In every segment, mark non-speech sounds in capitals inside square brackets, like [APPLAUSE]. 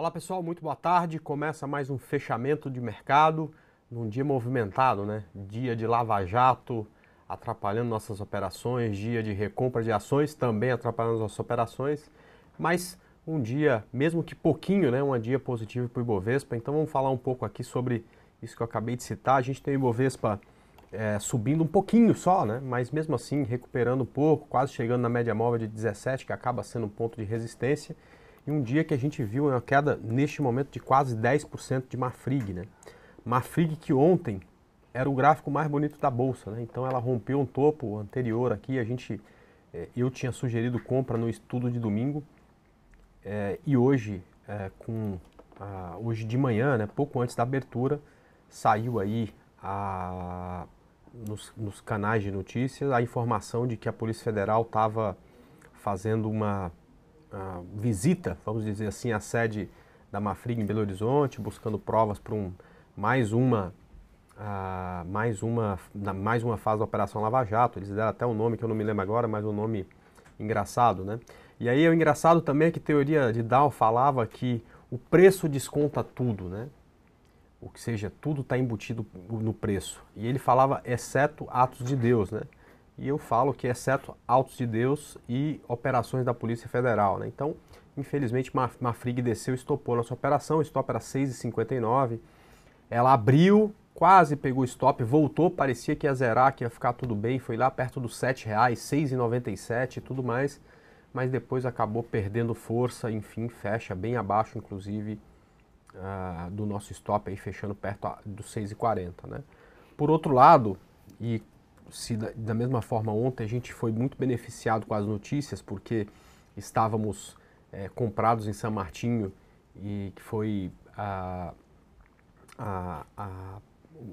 Olá pessoal, muito boa tarde. Começa mais um fechamento de mercado num dia movimentado, né? Dia de lava-jato atrapalhando nossas operações, dia de recompra de ações também atrapalhando nossas operações, mas um dia, mesmo que pouquinho, né? Um dia positivo para o Ibovespa. Então vamos falar um pouco aqui sobre isso que eu acabei de citar. A gente tem o Ibovespa é, subindo um pouquinho só, né? Mas mesmo assim recuperando um pouco, quase chegando na média móvel de 17, que acaba sendo um ponto de resistência um dia que a gente viu uma queda, neste momento, de quase 10% de Mafrig. Né? Mafrig que ontem era o gráfico mais bonito da Bolsa, né? então ela rompeu um topo anterior aqui, a gente, eh, eu tinha sugerido compra no estudo de domingo, eh, e hoje, eh, com, hoje de manhã, né, pouco antes da abertura, saiu aí a, nos, nos canais de notícias a informação de que a Polícia Federal estava fazendo uma visita, vamos dizer assim, a sede da Mafrig em Belo Horizonte, buscando provas para um, mais uma uh, mais uma mais uma fase da Operação Lava Jato. Eles deram até um nome que eu não me lembro agora, mas um nome engraçado, né? E aí o engraçado também é que a teoria de Dow falava que o preço desconta tudo, né? O que seja, tudo está embutido no preço. E ele falava exceto atos de Deus, né? E eu falo que exceto é autos de Deus e operações da Polícia Federal. Né? Então, infelizmente, Mafrig desceu e estopou nossa operação. O stop era 6,59. Ela abriu, quase pegou o stop, voltou, parecia que ia zerar, que ia ficar tudo bem. Foi lá perto dos R$ 7,00, 6,97 e tudo mais. Mas depois acabou perdendo força, enfim, fecha bem abaixo, inclusive, uh, do nosso stop, aí fechando perto ah, dos 6,40. Né? Por outro lado, e se da, da mesma forma ontem a gente foi muito beneficiado com as notícias, porque estávamos é, comprados em San Martinho e que foi a, a, a,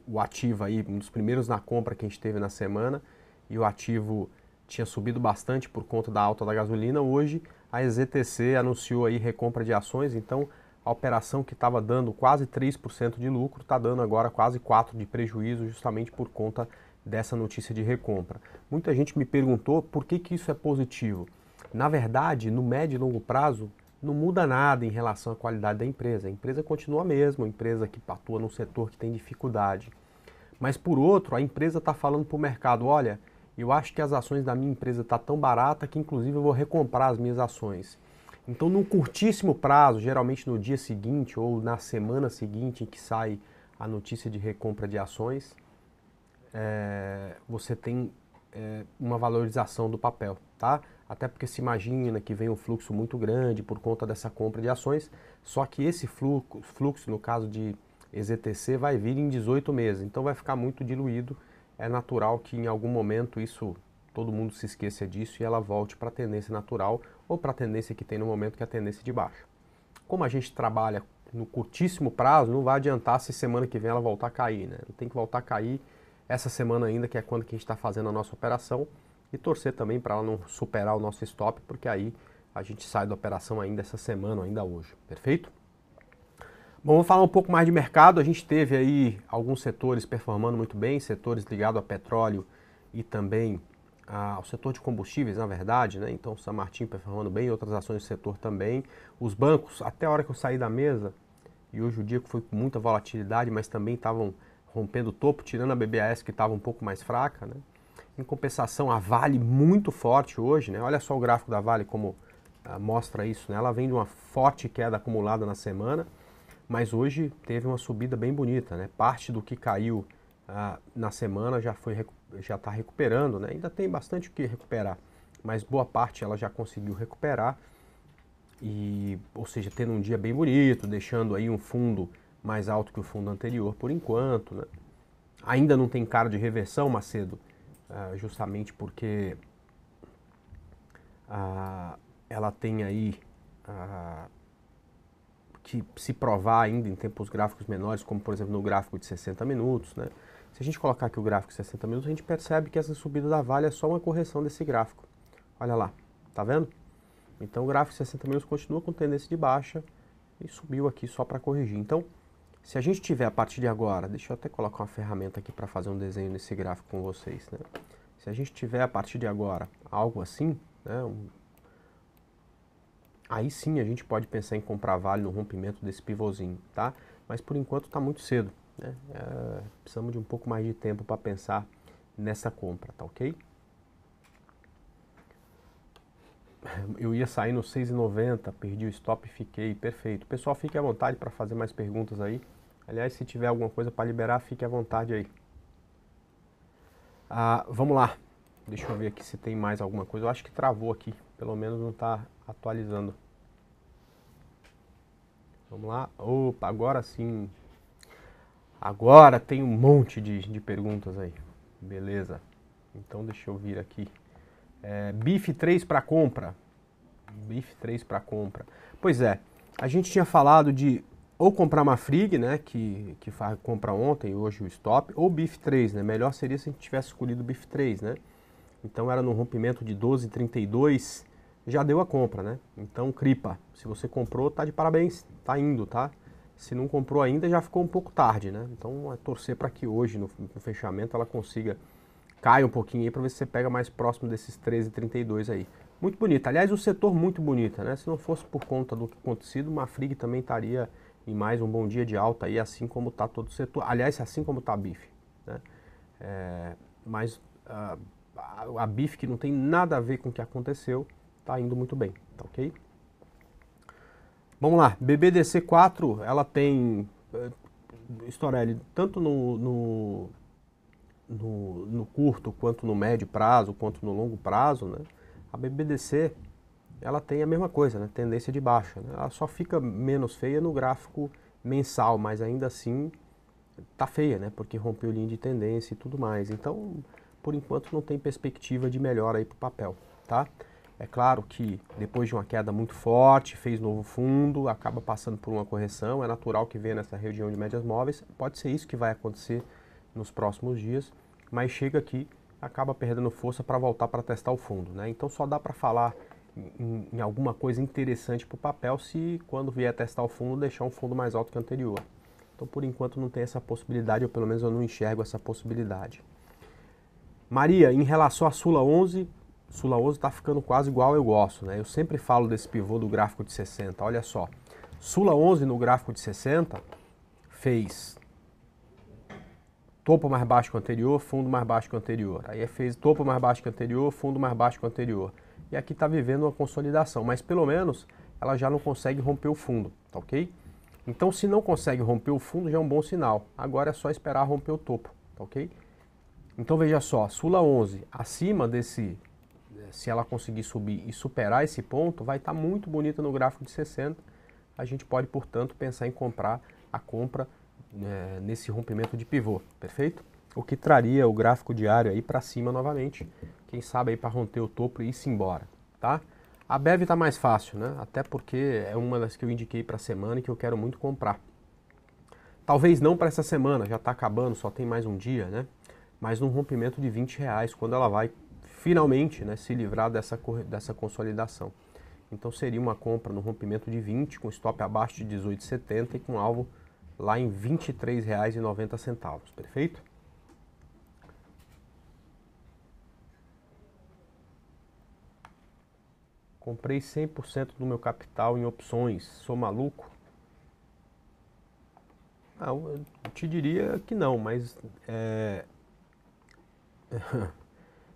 o ativo aí, um dos primeiros na compra que a gente teve na semana, e o ativo tinha subido bastante por conta da alta da gasolina. Hoje a EZTC anunciou aí recompra de ações, então a operação que estava dando quase 3% de lucro está dando agora quase 4% de prejuízo, justamente por conta dessa notícia de recompra. Muita gente me perguntou por que, que isso é positivo. Na verdade, no médio e longo prazo, não muda nada em relação à qualidade da empresa. A empresa continua a mesma, a empresa que atua num setor que tem dificuldade. Mas por outro, a empresa está falando para o mercado, olha, eu acho que as ações da minha empresa estão tá tão barata que inclusive eu vou recomprar as minhas ações. Então, num curtíssimo prazo, geralmente no dia seguinte ou na semana seguinte em que sai a notícia de recompra de ações, é, você tem é, uma valorização do papel, tá? Até porque se imagina que vem um fluxo muito grande por conta dessa compra de ações, só que esse fluxo, fluxo no caso de EZTC, vai vir em 18 meses, então vai ficar muito diluído. É natural que em algum momento isso todo mundo se esqueça disso e ela volte para a tendência natural ou para a tendência que tem no momento, que é a tendência de baixo. Como a gente trabalha no curtíssimo prazo, não vai adiantar se semana que vem ela voltar a cair, né? Tem que voltar a cair essa semana ainda, que é quando que a gente está fazendo a nossa operação, e torcer também para ela não superar o nosso stop, porque aí a gente sai da operação ainda essa semana, ainda hoje, perfeito? Bom, vamos falar um pouco mais de mercado. A gente teve aí alguns setores performando muito bem, setores ligados a petróleo e também ao setor de combustíveis, na verdade, né? Então, San Martin performando bem, outras ações do setor também. Os bancos, até a hora que eu saí da mesa, e hoje o dia que foi com muita volatilidade, mas também estavam rompendo o topo, tirando a BBAS que estava um pouco mais fraca. Né? Em compensação, a Vale muito forte hoje. Né? Olha só o gráfico da Vale como ah, mostra isso. Né? Ela vem de uma forte queda acumulada na semana, mas hoje teve uma subida bem bonita. Né? Parte do que caiu ah, na semana já foi já está recuperando. Né? Ainda tem bastante o que recuperar, mas boa parte ela já conseguiu recuperar. E, ou seja, tendo um dia bem bonito, deixando aí um fundo mais alto que o fundo anterior por enquanto. Né? Ainda não tem cara de reversão, Macedo, ah, justamente porque ah, ela tem aí ah, que se provar ainda em tempos gráficos menores, como por exemplo no gráfico de 60 minutos. Né? Se a gente colocar aqui o gráfico de 60 minutos, a gente percebe que essa subida da Vale é só uma correção desse gráfico. Olha lá, tá vendo? Então o gráfico de 60 minutos continua com tendência de baixa e subiu aqui só para corrigir. Então, se a gente tiver a partir de agora, deixa eu até colocar uma ferramenta aqui para fazer um desenho nesse gráfico com vocês, né? Se a gente tiver a partir de agora algo assim, né, um, aí sim a gente pode pensar em comprar vale no rompimento desse pivôzinho, tá? Mas por enquanto está muito cedo, né? É, precisamos de um pouco mais de tempo para pensar nessa compra, tá ok? Eu ia sair no 6,90, perdi o stop e fiquei, perfeito. Pessoal, fique à vontade para fazer mais perguntas aí. Aliás, se tiver alguma coisa para liberar, fique à vontade aí. Ah, vamos lá. Deixa eu ver aqui se tem mais alguma coisa. Eu acho que travou aqui. Pelo menos não está atualizando. Vamos lá. Opa, agora sim. Agora tem um monte de, de perguntas aí. Beleza. Então deixa eu vir aqui. É, BIF 3 para compra. BIF 3 para compra. Pois é, a gente tinha falado de ou comprar uma Frig, né, que, que faz, compra ontem, e hoje o stop, ou BIF 3, né, melhor seria se a gente tivesse escolhido o BIF 3, né, então era no rompimento de 12,32, já deu a compra, né, então cripa, se você comprou, tá de parabéns, tá indo, tá, se não comprou ainda, já ficou um pouco tarde, né, então é torcer para que hoje, no, no, fechamento, ela consiga, caia um pouquinho aí para ver se você pega mais próximo desses 13,32 aí. Muito bonita, aliás, o setor muito bonita, né, se não fosse por conta do que acontecido, uma Frig também estaria e mais um bom dia de alta aí, assim como está todo o setor. Aliás, assim como está a BIF. Né? É, mas a, a BIF, que não tem nada a ver com o que aconteceu, está indo muito bem, tá ok? Vamos lá, BBDC 4, ela tem, eh, Storelli, tanto no, no, no, no curto, quanto no médio prazo, quanto no longo prazo, né? A BBDC ela tem a mesma coisa, né? tendência de baixa. Né? Ela só fica menos feia no gráfico mensal, mas ainda assim tá feia, né? porque rompeu linha de tendência e tudo mais. Então, por enquanto, não tem perspectiva de melhora para o papel. Tá? É claro que depois de uma queda muito forte, fez novo fundo, acaba passando por uma correção, é natural que venha nessa região de médias móveis, pode ser isso que vai acontecer nos próximos dias, mas chega aqui, acaba perdendo força para voltar para testar o fundo. Né? Então só dá para falar em, em alguma coisa interessante para o papel se quando vier testar o fundo deixar um fundo mais alto que o anterior. Então por enquanto não tem essa possibilidade, ou pelo menos eu não enxergo essa possibilidade. Maria, em relação à Sula 11, Sula 11 está ficando quase igual eu gosto, né? Eu sempre falo desse pivô do gráfico de 60, olha só. Sula 11 no gráfico de 60 fez topo mais baixo que o anterior, fundo mais baixo que o anterior. Aí é fez topo mais baixo que o anterior, fundo mais baixo que o anterior e aqui está vivendo uma consolidação, mas pelo menos ela já não consegue romper o fundo, tá ok? Então, se não consegue romper o fundo, já é um bom sinal. Agora é só esperar romper o topo, tá ok? Então, veja só, Sula 11, acima desse, eh, se ela conseguir subir e superar esse ponto, vai estar tá muito bonita no gráfico de 60. A gente pode, portanto, pensar em comprar a compra é, nesse rompimento de pivô, perfeito? o que traria o gráfico diário aí para cima novamente. Quem sabe aí para romper o topo e ir-se embora, tá? A BEV está mais fácil, né? Até porque é uma das que eu indiquei para a semana e que eu quero muito comprar. Talvez não para essa semana, já está acabando, só tem mais um dia, né? Mas num rompimento de 20 reais, quando ela vai finalmente né, se livrar dessa, dessa consolidação. Então seria uma compra no rompimento de 20, com stop abaixo de 18,70 e com alvo lá em R$ 23,90, perfeito? Comprei 100% do meu capital em opções. Sou maluco? Ah, eu te diria que não, mas é... [LAUGHS]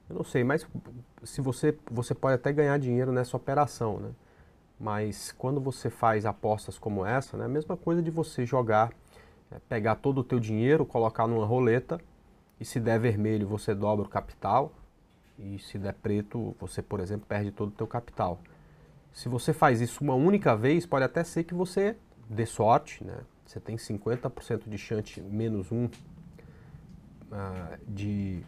eu não sei, mas se você você pode até ganhar dinheiro nessa operação, né? Mas quando você faz apostas como essa, né, a mesma coisa de você jogar, é, pegar todo o teu dinheiro, colocar numa roleta e se der vermelho você dobra o capital e se der preto, você, por exemplo, perde todo o teu capital. Se você faz isso uma única vez, pode até ser que você dê sorte, né? Você tem 50% de chance, menos um, uh, de,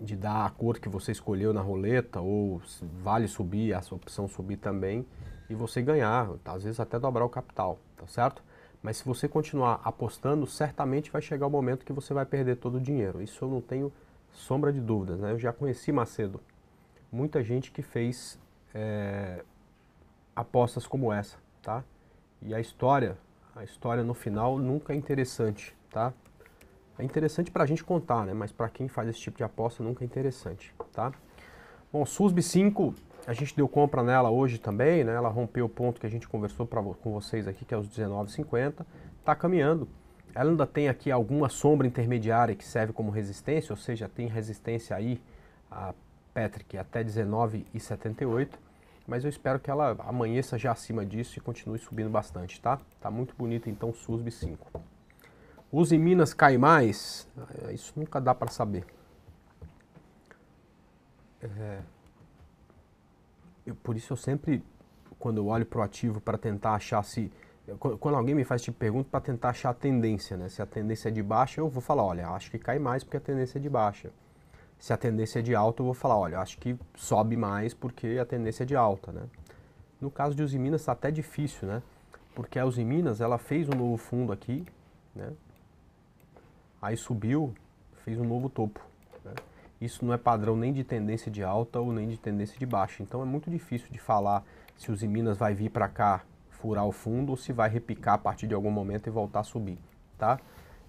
de dar a cor que você escolheu na roleta, ou vale subir, a sua opção subir também, e você ganhar, às vezes até dobrar o capital, tá certo? Mas se você continuar apostando, certamente vai chegar o momento que você vai perder todo o dinheiro. Isso eu não tenho sombra de dúvidas. Né? Eu já conheci Macedo. Muita gente que fez é, apostas como essa, tá? E a história, a história no final nunca é interessante, tá? É interessante para a gente contar, né? Mas para quem faz esse tipo de aposta nunca é interessante, tá? Bom, SUSB 5, a gente deu compra nela hoje também, né? Ela rompeu o ponto que a gente conversou pra, com vocês aqui, que é os 19,50. Tá caminhando, ela ainda tem aqui alguma sombra intermediária que serve como resistência, ou seja, tem resistência aí a Patrick até 19,78, mas eu espero que ela amanheça já acima disso e continue subindo bastante, tá? Tá muito bonito então SUSB 5. Use Minas cai mais? É, isso nunca dá para saber. É... Eu, por isso eu sempre, quando eu olho pro ativo para tentar achar se quando alguém me faz tipo pergunta para tentar achar a tendência, né? Se a tendência é de baixa, eu vou falar, olha, acho que cai mais porque a tendência é de baixa. Se a tendência é de alta, eu vou falar, olha, acho que sobe mais porque a tendência é de alta, né? No caso de Usiminas está até difícil, né? Porque a Usiminas, ela fez um novo fundo aqui, né? Aí subiu, fez um novo topo. Né? Isso não é padrão nem de tendência de alta ou nem de tendência de baixa. Então é muito difícil de falar se Usiminas vai vir para cá furar o fundo ou se vai repicar a partir de algum momento e voltar a subir, tá?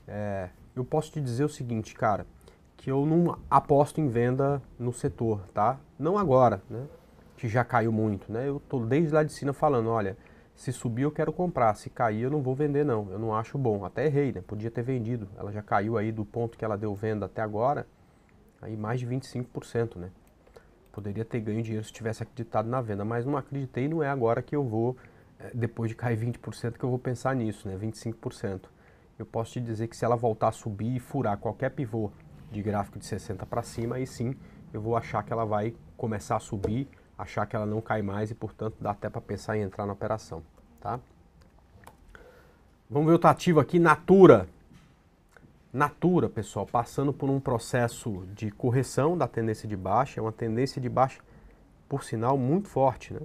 É, eu posso te dizer o seguinte, cara, que eu não aposto em venda no setor, tá? Não agora, né? Que já caiu muito, né? Eu tô desde lá de cima falando, olha, se subir eu quero comprar, se cair eu não vou vender não, eu não acho bom. Até errei, né? Podia ter vendido. Ela já caiu aí do ponto que ela deu venda até agora, aí mais de 25%, né? Poderia ter ganho dinheiro se tivesse acreditado na venda, mas não acreditei, não é agora que eu vou é, depois de cair 20% que eu vou pensar nisso, né? 25%. Eu posso te dizer que se ela voltar a subir e furar qualquer pivô de gráfico de 60 para cima, aí sim eu vou achar que ela vai começar a subir, achar que ela não cai mais e, portanto, dá até para pensar em entrar na operação, tá? Vamos ver o ativo aqui, Natura. Natura, pessoal, passando por um processo de correção da tendência de baixa, é uma tendência de baixa, por sinal, muito forte, né?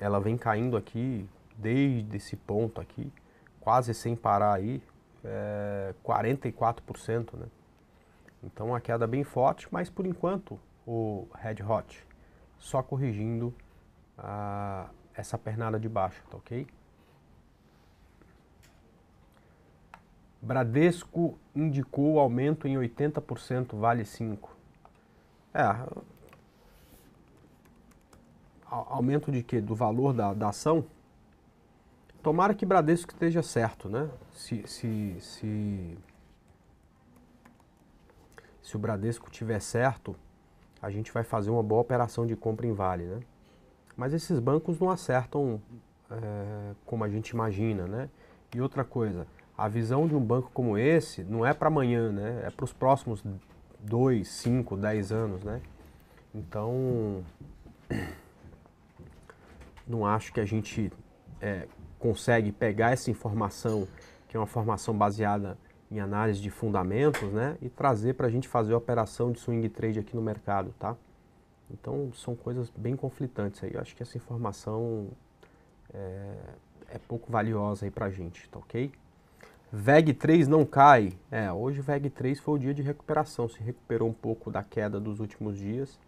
ela vem caindo aqui desde esse ponto aqui, quase sem parar aí, é eh, 44%, né? Então uma queda é bem forte, mas por enquanto o Red Hot só corrigindo essa pernada de baixo, tá ok? Bradesco indicou aumento em 80%, vale 5. É, aumento de quê? Do valor da, da ação? Tomara que Bradesco esteja certo, né? Se, se, se, se o Bradesco tiver certo, a gente vai fazer uma boa operação de compra em Vale, né? Mas esses bancos não acertam é, como a gente imagina, né? E outra coisa, a visão de um banco como esse não é para amanhã, né? É para os próximos 2, 5, 10 anos, né? Então não acho que a gente é, consegue pegar essa informação, que é uma formação baseada em análise de fundamentos, né, e trazer para a gente fazer a operação de swing trade aqui no mercado, tá? Então são coisas bem conflitantes aí. Eu acho que essa informação é, é pouco valiosa aí para a gente, tá ok? VEG 3 não cai. É, hoje o VEG 3 foi o dia de recuperação, se recuperou um pouco da queda dos últimos dias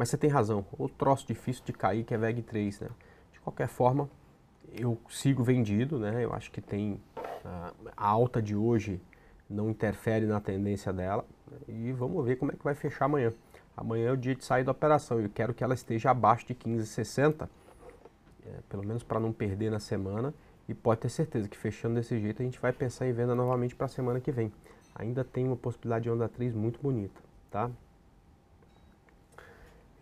mas você tem razão, o troço difícil de cair que é VEG 3, né? De qualquer forma, eu sigo vendido, né? Eu acho que tem a, ah, a alta de hoje não interfere na tendência dela né? e vamos ver como é que vai fechar amanhã. Amanhã é o dia de sair da operação. Eu quero que ela esteja abaixo de 15,60, é, pelo menos para não perder na semana. E pode ter certeza que fechando desse jeito a gente vai pensar em venda novamente para a semana que vem. Ainda tem uma possibilidade de onda 3 muito bonita, tá?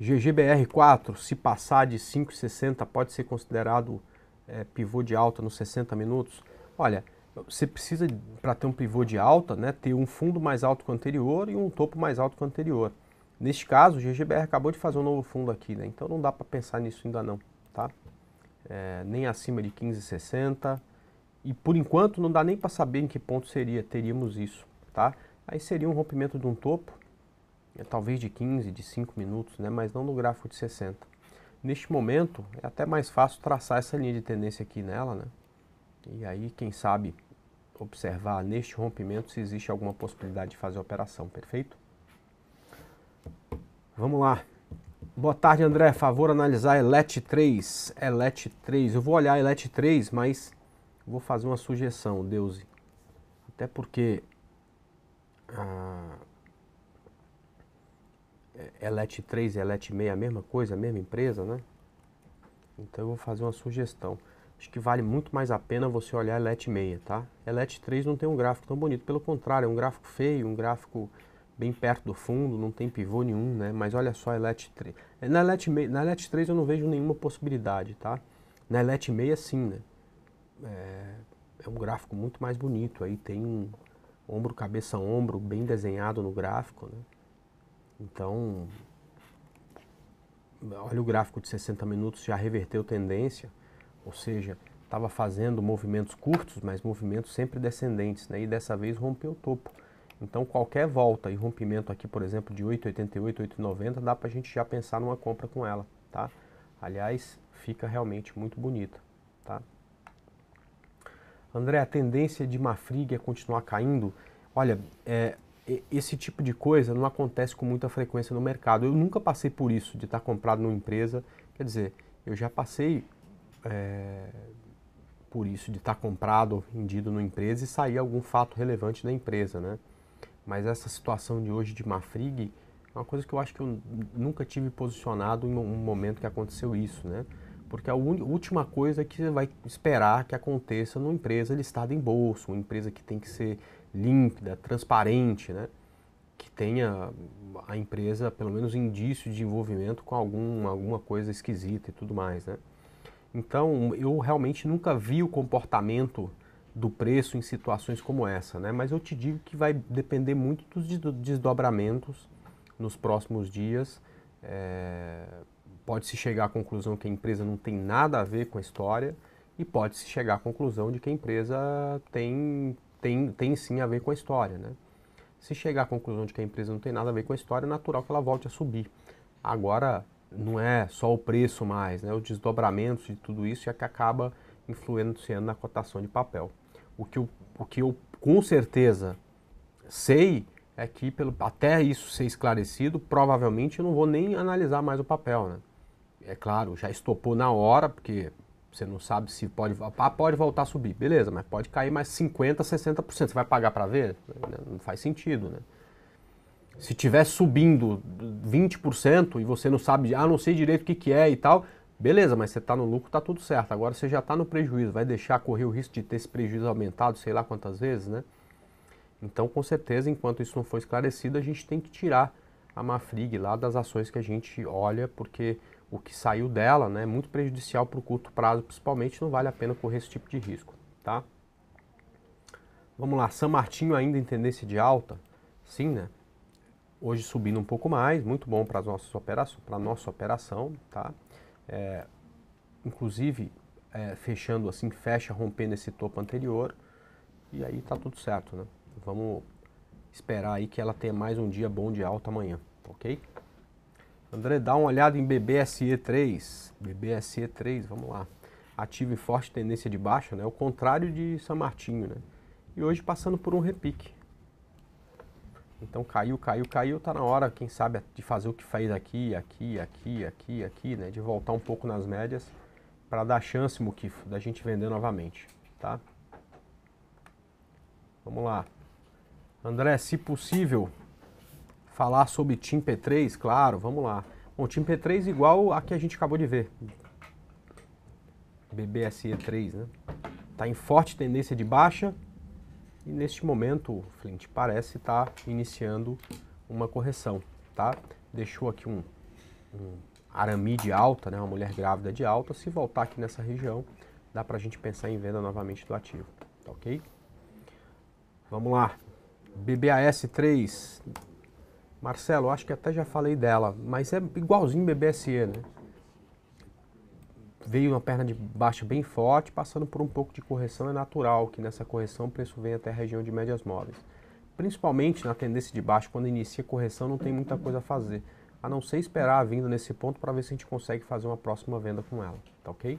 GGBR4, se passar de 5,60, pode ser considerado é, pivô de alta nos 60 minutos? Olha, você precisa, para ter um pivô de alta, né, ter um fundo mais alto que o anterior e um topo mais alto que o anterior. Neste caso, o GGBR acabou de fazer um novo fundo aqui, né, então não dá para pensar nisso ainda não, tá? É, nem acima de 15,60 e por enquanto não dá nem para saber em que ponto seria, teríamos isso, tá? Aí seria um rompimento de um topo, é, talvez de 15, de 5 minutos, né, mas não no gráfico de 60. Neste momento, é até mais fácil traçar essa linha de tendência aqui nela, né? E aí, quem sabe, observar neste rompimento se existe alguma possibilidade de fazer operação, perfeito? Vamos lá. Boa tarde, André. Favor analisar ELET 3. ELET 3. Eu vou olhar ELET 3, mas vou fazer uma sugestão, Deuse. Até porque... Ah, é, é Elet 3 e é Elet 6 a mesma coisa, a mesma empresa, né? Então eu vou fazer uma sugestão. Acho que vale muito mais a pena você olhar Elet 6, tá? Elet 3 não tem um gráfico tão bonito, pelo contrário, é um gráfico feio, um gráfico bem perto do fundo, não tem pivô nenhum, né? Mas olha só Elet 3. Na Elet, na Elet 3 eu não vejo nenhuma possibilidade, tá? Na Elet 6 sim, né? É, é um gráfico muito mais bonito, aí tem um ombro, cabeça, ombro bem desenhado no gráfico, né? Então, olha o gráfico de 60 minutos, já reverteu tendência, ou seja, estava fazendo movimentos curtos, mas movimentos sempre descendentes, né? e dessa vez rompeu o topo. Então, qualquer volta e rompimento aqui, por exemplo, de 8,88, 8,90, dá para a gente já pensar numa compra com ela, tá? Aliás, fica realmente muito bonita, tá? André, a tendência de Mafrig é continuar caindo? Olha, é, esse tipo de coisa não acontece com muita frequência no mercado. Eu nunca passei por isso, de estar comprado numa empresa. Quer dizer, eu já passei é, por isso, de estar comprado ou vendido numa empresa e sair algum fato relevante da empresa, né? Mas essa situação de hoje de Mafrig é uma coisa que eu acho que eu nunca tive posicionado em um momento que aconteceu isso, né? Porque a última coisa que você vai esperar que aconteça numa empresa listada em bolsa, uma empresa que tem que ser límpida, transparente, né? que tenha a empresa pelo menos indício de envolvimento com algum, alguma coisa esquisita e tudo mais. Né? Então eu realmente nunca vi o comportamento do preço em situações como essa, né? mas eu te digo que vai depender muito dos desdobramentos nos próximos dias. É, eh, pode-se chegar à conclusão que a empresa não tem nada a ver com a história e pode-se chegar à conclusão de que a empresa tem tem, tem sim a ver com a história, né? Se chegar à conclusão de que a empresa não tem nada a ver com a história, é natural que ela volte a subir. Agora, não é só o preço mais, né? o desdobramento de tudo isso é que acaba influenciando na cotação de papel. O que eu, o que eu com certeza sei é que pelo, até isso ser esclarecido, provavelmente eu não vou nem analisar mais o papel, né? É claro, já estopou na hora, porque você não sabe se pode, ah, pode voltar a subir, beleza, mas pode cair mais 50%, 60%. Você vai pagar para ver? Né, não faz sentido, né? Se tiver subindo 20% e você não sabe, ah, não sei direito o que, que é e tal, beleza, mas você está no lucro, está tudo certo. Agora você já está no prejuízo, vai deixar correr o risco de ter esse prejuízo aumentado, sei lá quantas vezes, né? Então, com certeza, enquanto isso não for esclarecido, a gente tem que tirar a Mafrig lá das ações que a gente olha, porque o que saiu dela, né, é muito prejudicial para o curto prazo, principalmente, não vale a pena correr esse tipo de risco, tá? Vamos lá, San Martinho ainda em tendência de alta, sim, né? Hoje subindo um pouco mais, muito bom para as nossas operações, para nossa operação, tá? É, inclusive é, fechando assim, fecha rompendo esse topo anterior e aí tá tudo certo, né? Vamos esperar aí que ela tenha mais um dia bom de alta amanhã, ok? André, dá uma olhada em BBSE3. BBSE3, vamos lá. Ativo em forte tendência de baixa, né? O contrário de San Martinho, né? E hoje passando por um repique. Então caiu, caiu, caiu, tá na hora, quem sabe, de fazer o que fez aqui, aqui, aqui, aqui, aqui, né? De voltar um pouco nas médias para dar chance, Mukifo, da gente vender novamente, tá? Vamos lá. André, se possível, falar sobre Team P3, claro, vamos lá. Bom, Team P3 é igual a que a gente acabou de ver. BBSE3, né? Está em forte tendência de baixa e neste momento, Flint, parece estar tá iniciando uma correção, tá? Deixou aqui um, um de alta, né? Uma mulher grávida de alta. Se voltar aqui nessa região, dá para a gente pensar em venda novamente do ativo, tá ok? Vamos lá. BBAS3, Marcelo, acho que até já falei dela, mas é igualzinho BBSE, né? Veio uma perna de baixa bem forte, passando por um pouco de correção, é natural que nessa correção o preço venha até a região de médias móveis. Principalmente na tendência de baixo, quando inicia a correção, não tem muita coisa a fazer, a não ser esperar a vinda nesse ponto para ver se a gente consegue fazer uma próxima venda com ela, tá ok?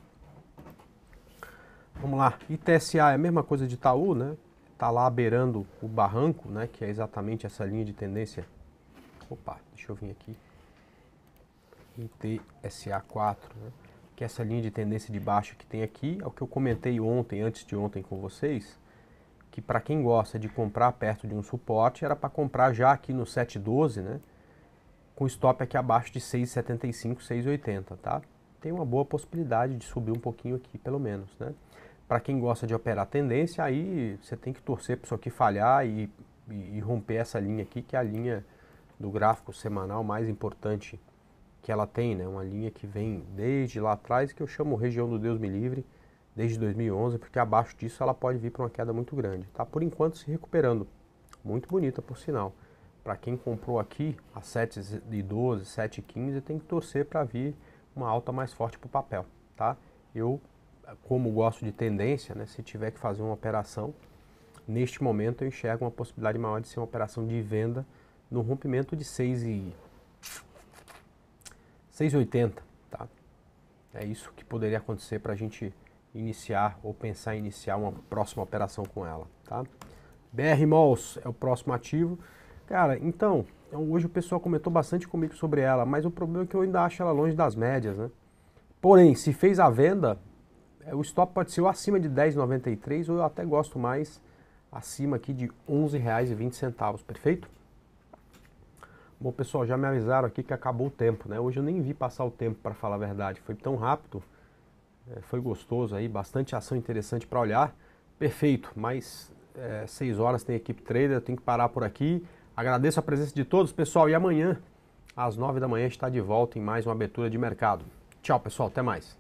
Vamos lá, ITSA é a mesma coisa de Itaú, né? Tá lá beirando o barranco, né? Que é exatamente essa linha de tendência opa, deixa eu vir aqui, ITSA4, né? que é essa linha de tendência de baixa que tem aqui, é o que eu comentei ontem, antes de ontem com vocês, que para quem gosta de comprar perto de um suporte, era para comprar já aqui no 712, né? Com stop aqui abaixo de 6,75, 6,80, tá? Tem uma boa possibilidade de subir um pouquinho aqui, pelo menos, né? Para quem gosta de operar tendência, aí você tem que torcer para isso aqui falhar e, e, e romper essa linha aqui, que é a linha do gráfico semanal mais importante que ela tem, né? Uma linha que vem desde lá atrás, que eu chamo região do Deus me livre, desde 2011, porque abaixo disso ela pode vir para uma queda muito grande. Tá por enquanto se recuperando. Muito bonita, por sinal. Para quem comprou aqui a 7,12, 7,15, tem que torcer para vir uma alta mais forte para o papel, tá? Eu, como gosto de tendência, né, se tiver que fazer uma operação, neste momento eu enxergo uma possibilidade maior de ser uma operação de venda no rompimento de 6 e 6,80, tá? É isso que poderia acontecer para a gente iniciar ou pensar em iniciar uma próxima operação com ela, tá? BR Malls é o próximo ativo. Cara, então, então, hoje o pessoal comentou bastante comigo sobre ela, mas o problema é que eu ainda acho ela longe das médias, né? Porém, se fez a venda, é, o stop pode ser ou acima de 10,93 ou eu até gosto mais acima aqui de R$ 11,20, perfeito? Bom, pessoal, já me avisaram aqui que acabou o tempo, né? Hoje eu nem vi passar o tempo, para falar a verdade. Foi tão rápido, é, foi gostoso aí, bastante ação interessante para olhar. Perfeito, mas é, horas tem equipe trader, eu tenho que parar por aqui. Agradeço a presença de todos, pessoal, e amanhã, às nove da manhã, está de volta em mais uma abertura de mercado. Tchau, pessoal, até mais.